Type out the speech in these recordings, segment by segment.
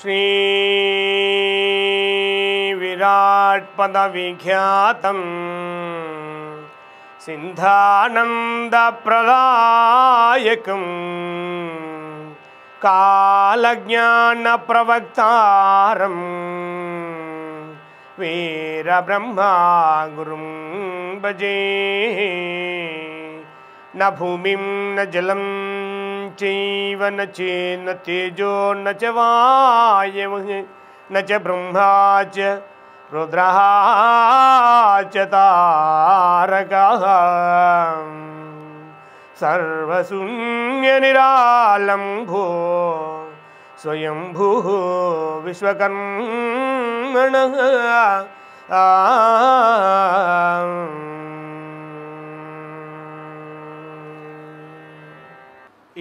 श्री विराट पद विख्यात श्रीविराट्पदविख्यातम् सिन्धानन्दप्रदायकं कालज्ञानप्रवक्तारं वीरब्रह्मा गुरु भजे न भूमि न जलम चैव न चेन्न तेजो न च वायवः न च ब्रह्मा च रुद्रः च तारकः सर्वशून्यनिरालम्भो स्वयंभुः विश्वकर्मणः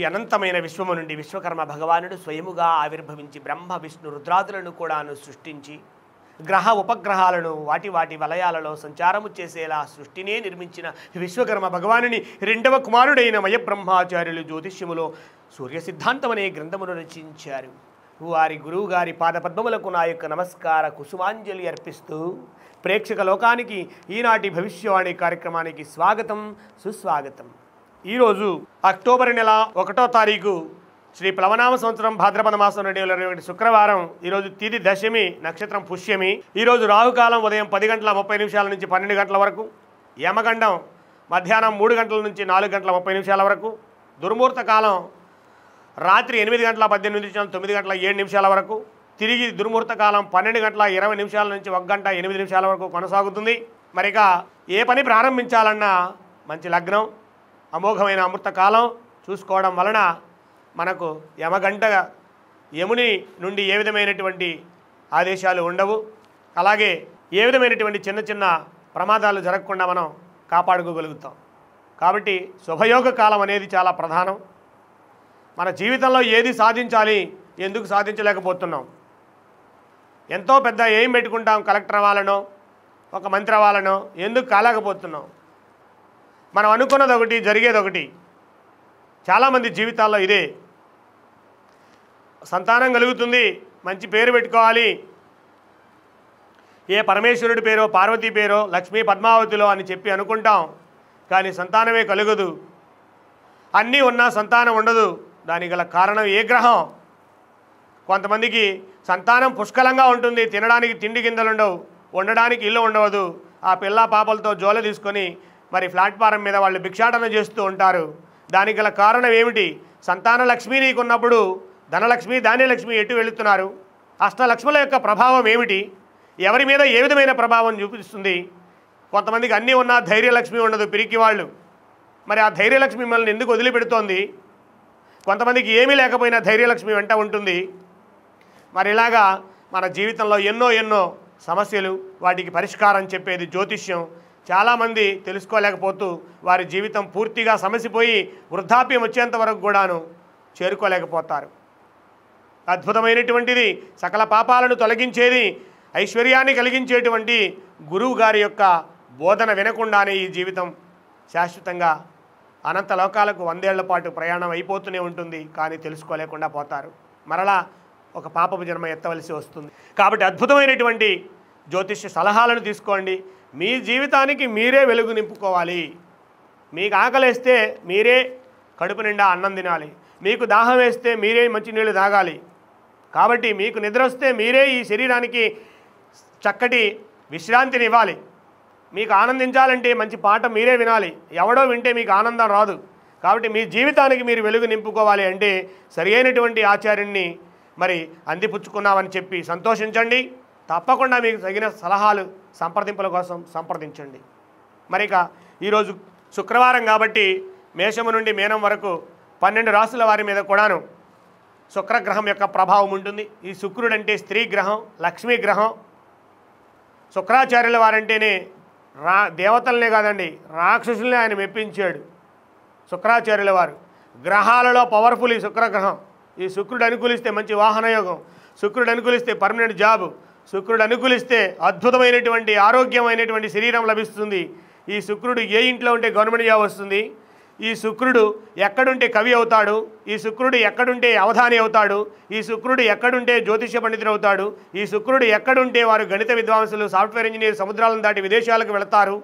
ఈ అనంతమైన విశ్వము నుండి విశ్వకర్మ భగవానుడు స్వయముగా ఆవిర్భవించి బ్రహ్మ విష్ణు రుద్రాదులను కూడాను సృష్టించి గ్రహ ఉపగ్రహాలను వాటి వాటి వలయాలలో సంచారము చేసేలా సృష్టినే నిర్మించిన విశ్వకర్మ భగవానుని రెండవ కుమారుడైన మయబ్రహ్మాచార్యులు జ్యోతిష్యములో సూర్య సిద్ధాంతం అనే గ్రంథమును రచించారు వారి గురువుగారి పాదపద్మములకు నా యొక్క నమస్కార కుసుమాంజలి అర్పిస్తూ ప్రేక్షక లోకానికి ఈనాటి భవిష్యవాణి కార్యక్రమానికి స్వాగతం సుస్వాగతం ఈరోజు అక్టోబర్ నెల ఒకటో తారీఖు శ్రీ ప్లవనామ సంవత్సరం భాద్రపద మాసం రెండు వేల ఇరవై శుక్రవారం ఈరోజు తిది దశమి నక్షత్రం పుష్యమి ఈరోజు రాహుకాలం ఉదయం పది గంటల ముప్పై నిమిషాల నుంచి పన్నెండు గంటల వరకు యమగండం మధ్యాహ్నం మూడు గంటల నుంచి నాలుగు గంటల ముప్పై నిమిషాల వరకు దుర్ముహూర్త కాలం రాత్రి ఎనిమిది గంటల పద్దెనిమిది నుంచి తొమ్మిది గంటల ఏడు నిమిషాల వరకు తిరిగి దుర్ముహూర్త కాలం పన్నెండు గంటల ఇరవై నిమిషాల నుంచి ఒక గంట ఎనిమిది నిమిషాల వరకు కొనసాగుతుంది మరిక ఏ పని ప్రారంభించాలన్నా మంచి లగ్నం అమోఘమైన అమృతకాలం చూసుకోవడం వలన మనకు యమగంట యముని నుండి ఏ విధమైనటువంటి ఆదేశాలు ఉండవు అలాగే ఏ విధమైనటువంటి చిన్న చిన్న ప్రమాదాలు జరగకుండా మనం కాపాడుకోగలుగుతాం కాబట్టి శుభయోగ కాలం అనేది చాలా ప్రధానం మన జీవితంలో ఏది సాధించాలి ఎందుకు సాధించలేకపోతున్నాం ఎంతో పెద్ద ఏం పెట్టుకుంటాం కలెక్టర్ అవ్వాలనో ఒక మంత్రి అవ్వాలనో ఎందుకు కాలేకపోతున్నాం మనం అనుకున్నది ఒకటి జరిగేది ఒకటి చాలామంది జీవితాల్లో ఇదే సంతానం కలుగుతుంది మంచి పేరు పెట్టుకోవాలి ఏ పరమేశ్వరుడి పేరో పార్వతి పేరో లక్ష్మీ పద్మావతిలో అని చెప్పి అనుకుంటాం కానీ సంతానమే కలుగదు అన్నీ ఉన్నా సంతానం ఉండదు దానికి గల కారణం ఏ గ్రహం కొంతమందికి సంతానం పుష్కలంగా ఉంటుంది తినడానికి తిండి గిందలు ఉండవు ఉండడానికి ఇల్లు ఉండవదు ఆ పిల్ల పాపలతో జోల తీసుకొని మరి ప్లాట్ఫారం మీద వాళ్ళు భిక్షాటన చేస్తూ ఉంటారు దానికి గల కారణం ఏమిటి సంతాన లక్ష్మి నీకున్నప్పుడు ధనలక్ష్మి ధాన్యలక్ష్మి ఎటు వెళుతున్నారు అష్టలక్ష్ముల యొక్క ప్రభావం ఏమిటి ఎవరి మీద ఏ విధమైన ప్రభావం చూపిస్తుంది కొంతమందికి అన్నీ ఉన్నా ధైర్యలక్ష్మి ఉండదు పిరికి వాళ్ళు మరి ఆ ధైర్యలక్ష్మి మిమ్మల్ని ఎందుకు వదిలిపెడుతోంది కొంతమందికి ఏమీ లేకపోయినా ధైర్యలక్ష్మి వెంట ఉంటుంది మరి ఇలాగా మన జీవితంలో ఎన్నో ఎన్నో సమస్యలు వాటికి పరిష్కారం చెప్పేది జ్యోతిష్యం చాలామంది తెలుసుకోలేకపోతూ వారి జీవితం పూర్తిగా సమసిపోయి వృద్ధాప్యం వచ్చేంత వరకు కూడాను చేరుకోలేకపోతారు అద్భుతమైనటువంటిది సకల పాపాలను తొలగించేది ఐశ్వర్యాన్ని కలిగించేటువంటి గురువు గారి యొక్క బోధన వినకుండానే ఈ జీవితం శాశ్వతంగా అనంత లోకాలకు వందేళ్ల పాటు ప్రయాణం అయిపోతూనే ఉంటుంది కానీ తెలుసుకోలేకుండా పోతారు మరలా ఒక పాపపు జన్మ ఎత్తవలసి వస్తుంది కాబట్టి అద్భుతమైనటువంటి జ్యోతిష్య సలహాలను తీసుకోండి మీ జీవితానికి మీరే వెలుగు నింపుకోవాలి మీకు ఆకలిస్తే మీరే కడుపు నిండా అన్నం తినాలి మీకు దాహం వేస్తే మీరే మంచినీళ్ళు తాగాలి కాబట్టి మీకు నిద్ర వస్తే మీరే ఈ శరీరానికి చక్కటి విశ్రాంతిని ఇవ్వాలి మీకు ఆనందించాలంటే మంచి పాట మీరే వినాలి ఎవడో వింటే మీకు ఆనందం రాదు కాబట్టి మీ జీవితానికి మీరు వెలుగు నింపుకోవాలి అంటే సరియైనటువంటి ఆచార్యుణ్ణి మరి అందిపుచ్చుకున్నామని చెప్పి సంతోషించండి తప్పకుండా మీకు తగిన సలహాలు సంప్రదింపుల కోసం సంప్రదించండి మరిక ఈరోజు శుక్రవారం కాబట్టి మేషము నుండి మేనం వరకు పన్నెండు రాసుల వారి మీద కూడాను శుక్రగ్రహం యొక్క ప్రభావం ఉంటుంది ఈ శుక్రుడు అంటే స్త్రీ గ్రహం లక్ష్మీ గ్రహం శుక్రాచార్యుల వారంటేనే రా దేవతలనే కాదండి రాక్షసుల్ని ఆయన మెప్పించాడు శుక్రాచార్యుల వారు గ్రహాలలో పవర్ఫుల్ ఈ శుక్రగ్రహం ఈ శుక్రుడు అనుకూలిస్తే మంచి వాహనయోగం శుక్రుడు అనుకూలిస్తే పర్మనెంట్ జాబు శుక్రుడు అనుకూలిస్తే అద్భుతమైనటువంటి ఆరోగ్యమైనటువంటి శరీరం లభిస్తుంది ఈ శుక్రుడు ఏ ఇంట్లో ఉంటే గవర్నమెంట్ జాబ్ వస్తుంది ఈ శుక్రుడు ఎక్కడుంటే కవి అవుతాడు ఈ శుక్రుడు ఎక్కడుంటే అవధాని అవుతాడు ఈ శుక్రుడు ఎక్కడుంటే జ్యోతిష్య పండితుడు అవుతాడు ఈ శుక్రుడు ఎక్కడుంటే వారు గణిత విద్వాంసులు సాఫ్ట్వేర్ ఇంజనీర్ సముద్రాలను దాటి విదేశాలకు వెళతారు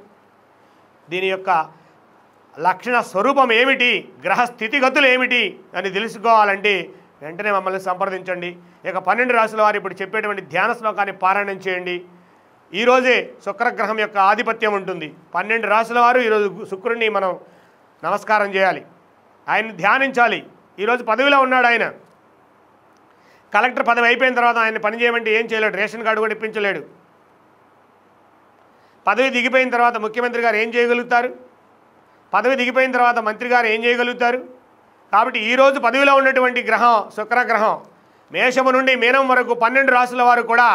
దీని యొక్క లక్షణ స్వరూపం ఏమిటి గ్రహ స్థితిగతులు ఏమిటి అని తెలుసుకోవాలంటే వెంటనే మమ్మల్ని సంప్రదించండి ఇక పన్నెండు రాసుల వారు ఇప్పుడు చెప్పేటువంటి ధ్యాన శ్లోకాన్ని పారాయణం చేయండి ఈరోజే శుక్రగ్రహం యొక్క ఆధిపత్యం ఉంటుంది పన్నెండు రాసుల వారు ఈరోజు శుక్రుడిని మనం నమస్కారం చేయాలి ఆయన్ని ధ్యానించాలి ఈరోజు పదవిలో ఉన్నాడు ఆయన కలెక్టర్ పదవి అయిపోయిన తర్వాత ఆయన పని చేయమంటే ఏం చేయలేడు రేషన్ కార్డు కూడా ఇప్పించలేడు పదవి దిగిపోయిన తర్వాత ముఖ్యమంత్రి గారు ఏం చేయగలుగుతారు పదవి దిగిపోయిన తర్వాత మంత్రి గారు ఏం చేయగలుగుతారు కాబట్టి ఈరోజు పదవిలో ఉన్నటువంటి గ్రహం శుక్రగ్రహం మేషము నుండి మీనం వరకు పన్నెండు రాసుల వారు కూడా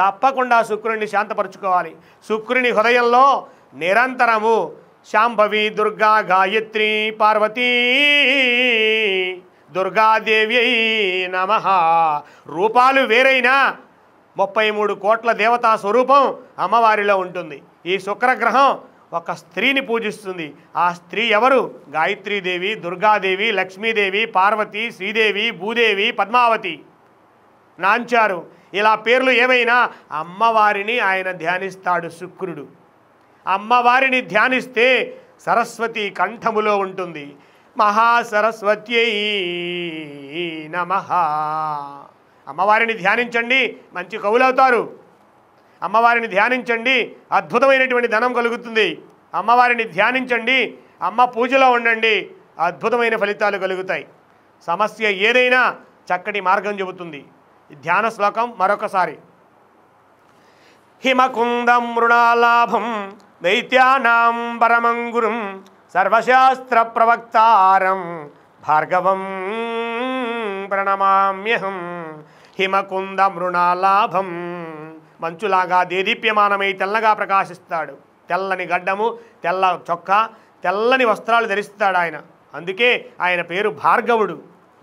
తప్పకుండా శుక్రుడిని శాంతపరచుకోవాలి శుక్రుని హృదయంలో నిరంతరము శాంభవి దుర్గా గాయత్రి పార్వతీ దుర్గాదేవి అయి నమ రూపాలు వేరైనా ముప్పై మూడు కోట్ల దేవతా స్వరూపం అమ్మవారిలో ఉంటుంది ఈ శుక్రగ్రహం ఒక స్త్రీని పూజిస్తుంది ఆ స్త్రీ ఎవరు గాయత్రీదేవి దుర్గాదేవి లక్ష్మీదేవి పార్వతి శ్రీదేవి భూదేవి పద్మావతి నాంచారు ఇలా పేర్లు ఏమైనా అమ్మవారిని ఆయన ధ్యానిస్తాడు శుక్రుడు అమ్మవారిని ధ్యానిస్తే సరస్వతి కంఠములో ఉంటుంది మహాసరస్వత్యై నమ అమ్మవారిని ధ్యానించండి మంచి కవులవుతారు అమ్మవారిని ధ్యానించండి అద్భుతమైనటువంటి ధనం కలుగుతుంది అమ్మవారిని ధ్యానించండి అమ్మ పూజలో ఉండండి అద్భుతమైన ఫలితాలు కలుగుతాయి సమస్య ఏదైనా చక్కటి మార్గం చెబుతుంది ధ్యాన శ్లోకం మరొకసారి హిమకుందం మృణాలాభం దైత్యానాం పరమంగురుం సర్వశాస్త్ర ప్రవక్తారం భార్గవం ప్రణమామ్యహం హిమకుందమృణాలాభం మృణాలాభం మంచులాగా దేదీప్యమానమై తెల్లగా ప్రకాశిస్తాడు తెల్లని గడ్డము తెల్ల చొక్క తెల్లని వస్త్రాలు ధరిస్తాడు ఆయన అందుకే ఆయన పేరు భార్గవుడు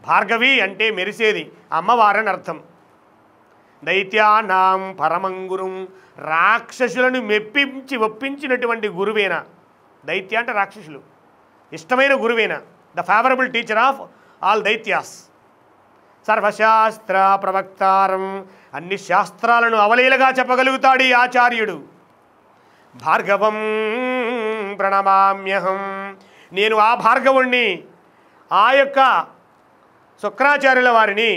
భార్గవి అంటే మెరిసేది అమ్మవారని అర్థం దైత్యానాం పరమంగురు రాక్షసులను మెప్పించి ఒప్పించినటువంటి గురువేన దైత్య అంటే రాక్షసులు ఇష్టమైన గురువేన the favourable teacher of all daityas సర్వశాస్త్ర ప్రవక్తారం అన్ని శాస్త్రాలను అవలీలగా చెప్పగలుగుతాడు ఈ ఆచార్యుడు భార్గవం ప్రణమామ్యహం నేను ఆ భార్గవుణ్ణి ఆ యొక్క శుక్రాచార్యుల వారిని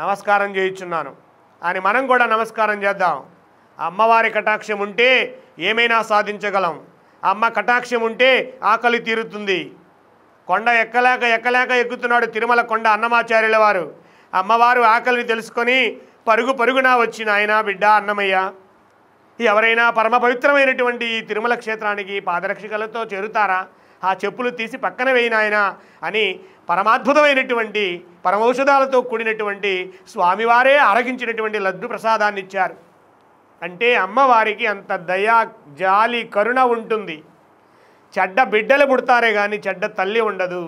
నమస్కారం చేయించున్నాను అని మనం కూడా నమస్కారం చేద్దాం అమ్మవారి కటాక్షం ఉంటే ఏమైనా సాధించగలం అమ్మ కటాక్షం ఉంటే ఆకలి తీరుతుంది కొండ ఎక్కలేక ఎక్కలేక ఎక్కుతున్నాడు తిరుమల కొండ అన్నమాచార్యుల వారు అమ్మవారు ఆకలిని తెలుసుకొని పరుగు పరుగునా వచ్చిన ఆయన బిడ్డ అన్నమయ్య ఎవరైనా పరమ పవిత్రమైనటువంటి ఈ తిరుమల క్షేత్రానికి పాదరక్షికలతో చేరుతారా ఆ చెప్పులు తీసి పక్కన వేయినాయన అని పరమాద్భుతమైనటువంటి పరమౌషధాలతో కూడినటువంటి స్వామివారే ఆరగించినటువంటి లడ్డు ప్రసాదాన్ని ఇచ్చారు అంటే అమ్మవారికి అంత దయా జాలి కరుణ ఉంటుంది చెడ్డ బిడ్డలు పుడతారే కానీ చెడ్డ తల్లి ఉండదు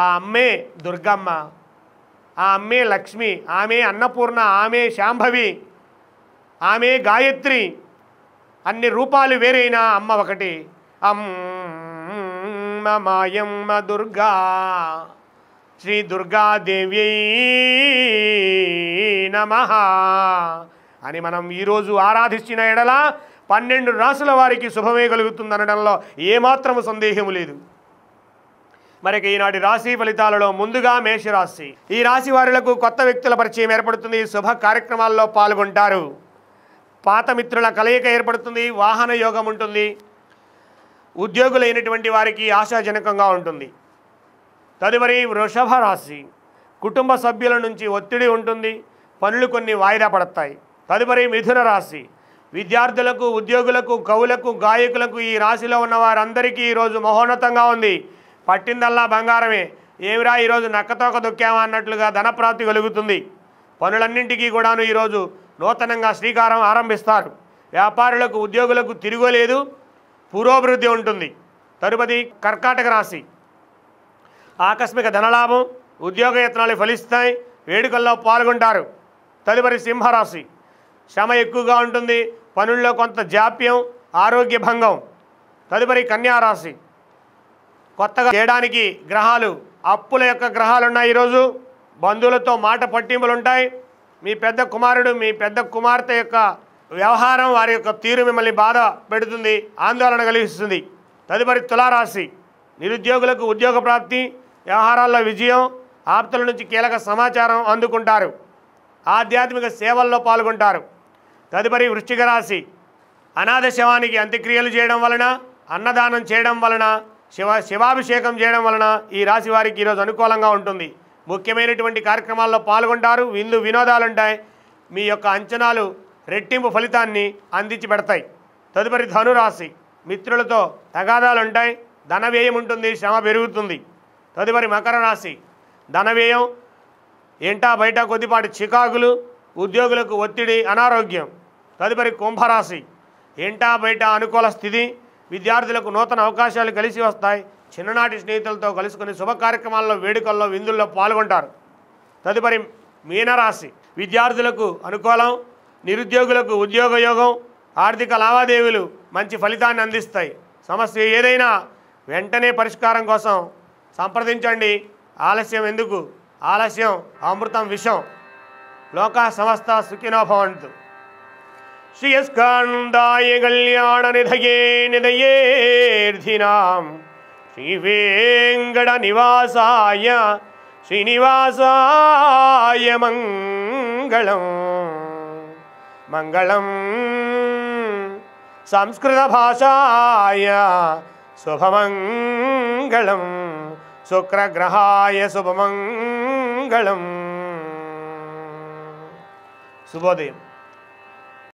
ఆ అమ్మే దుర్గమ్మ ఆ అమ్మే లక్ష్మి ఆమె అన్నపూర్ణ ఆమె శాంభవి ఆమె గాయత్రి అన్ని రూపాలు వేరైనా అమ్మ ఒకటి అమ్మ మాయమ్మ దుర్గా శ్రీ దుర్గాదేవి నమ అని మనం ఈరోజు ఆరాధించిన ఎడల పన్నెండు రాసుల వారికి శుభమే కలుగుతుందనడంలో ఏమాత్రము సందేహము లేదు మరి ఈనాటి రాశి ఫలితాలలో ముందుగా మేషరాశి ఈ రాశి వారులకు కొత్త వ్యక్తుల పరిచయం ఏర్పడుతుంది శుభ కార్యక్రమాల్లో పాల్గొంటారు పాత మిత్రుల కలయిక ఏర్పడుతుంది వాహన యోగం ఉంటుంది ఉద్యోగులైనటువంటి వారికి ఆశాజనకంగా ఉంటుంది తదుపరి వృషభ రాశి కుటుంబ సభ్యుల నుంచి ఒత్తిడి ఉంటుంది పనులు కొన్ని వాయిదా పడతాయి తదుపరి మిథున రాశి విద్యార్థులకు ఉద్యోగులకు కవులకు గాయకులకు ఈ రాశిలో ఉన్న వారందరికీ ఈరోజు మహోన్నతంగా ఉంది పట్టిందల్లా బంగారమే ఏమిరా ఈరోజు నక్కతోక దొక్కామా అన్నట్లుగా ధనప్రాప్తి కలుగుతుంది పనులన్నింటికీ కూడాను ఈరోజు నూతనంగా శ్రీకారం ఆరంభిస్తారు వ్యాపారులకు ఉద్యోగులకు తిరుగులేదు పురోభివృద్ధి ఉంటుంది తరుపతి కర్కాటక రాశి ఆకస్మిక ధనలాభం ఉద్యోగ యత్నాలు ఫలిస్తాయి వేడుకల్లో పాల్గొంటారు తదుపరి సింహరాశి శ్రమ ఎక్కువగా ఉంటుంది పనుల్లో కొంత జాప్యం ఆరోగ్య భంగం తదుపరి కన్యారాశి కొత్తగా చేయడానికి గ్రహాలు అప్పుల యొక్క గ్రహాలు ఉన్నాయి ఈరోజు బంధువులతో మాట పట్టింపులు ఉంటాయి మీ పెద్ద కుమారుడు మీ పెద్ద కుమార్తె యొక్క వ్యవహారం వారి యొక్క తీరు మిమ్మల్ని బాధ పెడుతుంది ఆందోళన కలిగిస్తుంది తదుపరి తులారాశి నిరుద్యోగులకు ఉద్యోగ ప్రాప్తి వ్యవహారాల్లో విజయం ఆప్తుల నుంచి కీలక సమాచారం అందుకుంటారు ఆధ్యాత్మిక సేవల్లో పాల్గొంటారు తదుపరి వృశ్చిక రాశి అనాథ శవానికి అంత్యక్రియలు చేయడం వలన అన్నదానం చేయడం వలన శివ శివాభిషేకం చేయడం వలన ఈ రాశి వారికి ఈరోజు అనుకూలంగా ఉంటుంది ముఖ్యమైనటువంటి కార్యక్రమాల్లో పాల్గొంటారు విందు వినోదాలు ఉంటాయి మీ యొక్క అంచనాలు రెట్టింపు ఫలితాన్ని అందించి పెడతాయి తదుపరి ధనురాశి మిత్రులతో తగాదాలు ఉంటాయి ధన వ్యయం ఉంటుంది శ్రమ పెరుగుతుంది తదుపరి మకర రాశి ధన వ్యయం ఇంటా బయట కొద్దిపాటి చికాకులు ఉద్యోగులకు ఒత్తిడి అనారోగ్యం తదుపరి కుంభరాశి ఇంటా బయట అనుకూల స్థితి విద్యార్థులకు నూతన అవకాశాలు కలిసి వస్తాయి చిన్ననాటి స్నేహితులతో కలుసుకుని శుభ కార్యక్రమాల్లో వేడుకల్లో విందుల్లో పాల్గొంటారు తదుపరి మీనరాశి విద్యార్థులకు అనుకూలం నిరుద్యోగులకు ఉద్యోగయోగం ఆర్థిక లావాదేవీలు మంచి ఫలితాన్ని అందిస్తాయి సమస్య ఏదైనా వెంటనే పరిష్కారం కోసం సంప్రదించండి ఆలస్యం ఎందుకు ఆలస్యం అమృతం విషం లోకా సంస్థ సుఖినోభవంతు ஸ்ரீயஸ்காந்தாய கல்யாண நிதையே நிதையேர்தினாம் ஸ்ரீவேங்கட நிவாசாய ஸ்ரீனிவாசாய மங்களம் மங்களம் संस्कृतभाषाय शुभमङ्गलं शुक्रग्रहाय शुभमङ्गलम् शुभोदयम्